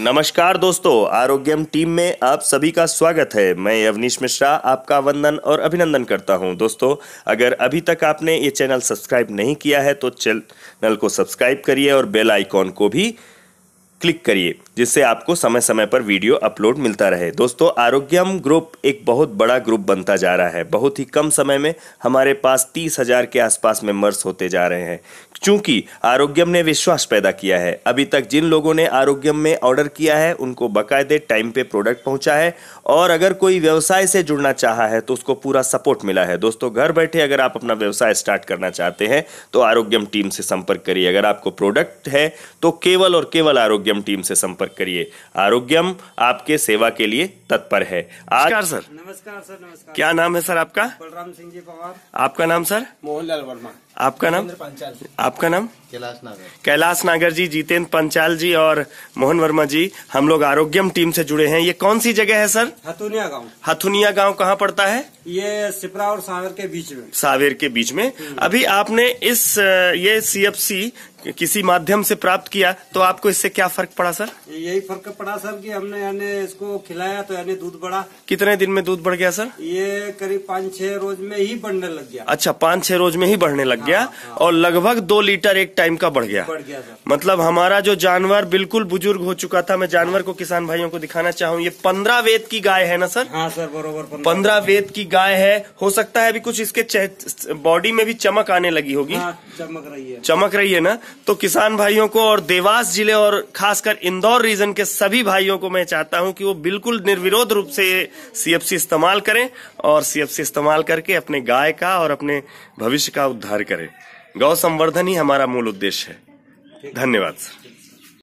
नमस्कार दोस्तों आरोग्यम टीम में आप सभी का स्वागत है मैं अवनीश मिश्रा आपका वंदन और अभिनंदन करता हूं दोस्तों अगर अभी तक आपने ये चैनल सब्सक्राइब नहीं किया है तो चैनल को सब्सक्राइब करिए और बेल आइकॉन को भी क्लिक करिए जिससे आपको समय समय पर वीडियो अपलोड मिलता रहे दोस्तों आरोग्यम ग्रुप एक बहुत बड़ा ग्रुप बनता जा रहा है बहुत ही कम समय में हमारे पास तीस हज़ार के आसपास मेंबर्स होते जा रहे हैं क्योंकि आरोग्यम ने विश्वास पैदा किया है अभी तक जिन लोगों ने आरोग्यम में ऑर्डर किया है उनको बाकायदे टाइम पे प्रोडक्ट पहुंचा है और अगर कोई व्यवसाय से जुड़ना चाहा है तो उसको पूरा सपोर्ट मिला है दोस्तों घर बैठे अगर आप अपना व्यवसाय स्टार्ट करना चाहते हैं तो आरोग्यम टीम से संपर्क करिए अगर आपको प्रोडक्ट है तो केवल और केवल आरोग्यम टीम से संपर्क करिए आरोग्यम आपके सेवा के लिए तत्पर है आज नमस्कार सर नमस्कार सर नमस्कार क्या नाम है सर आपका बलराम सिंह जी पवार आपका नाम सर मोहनलाल वर्मा आपका नाम आपका नाम कैलाश नागर कैलाश नागर जी जितेंद्र पंचाल जी और मोहन वर्मा जी हम लोग आरोग्यम टीम से जुड़े हैं ये कौन सी जगह है सर हथुनिया गांव हथुनिया गांव कहाँ पड़ता है ये सिपरा और सावेर के बीच में सावेर के बीच में हम्म। अभी आपने इस ये सी किसी माध्यम से प्राप्त किया तो आपको इससे क्या फर्क पड़ा सर यही फर्क पड़ा सर कि हमने यानी इसको खिलाया तो यानी दूध बढ़ा कितने दिन में दूध बढ़ गया सर ये करीब पाँच छह रोज में ही बढ़ने लग गया अच्छा पाँच छह रोज में ही बढ़ने लग गया हाँ, हाँ। और लगभग दो लीटर एक टाइम का बढ़ गया बढ़ गया सर मतलब हमारा जो जानवर बिल्कुल बुजुर्ग हो चुका था मैं जानवर को किसान भाइयों को दिखाना चाहूँ ये पंद्रह वेद की गाय है ना सर हाँ सर बरोबर पंद्रह वेद की गाय है हो सकता है अभी कुछ इसके बॉडी में भी चमक आने लगी होगी हाँ, चमक रही है चमक रही है ना तो किसान भाइयों को और देवास जिले और खासकर इंदौर रीजन के सभी भाइयों को मैं चाहता हूं कि वो बिल्कुल निर्विरोध रूप से सीएफसी इस्तेमाल करें और सीएफसी इस्तेमाल करके अपने गाय का और अपने भविष्य का उद्धार करें गौ संवर्धन ही हमारा मूल उद्देश्य है धन्यवाद सर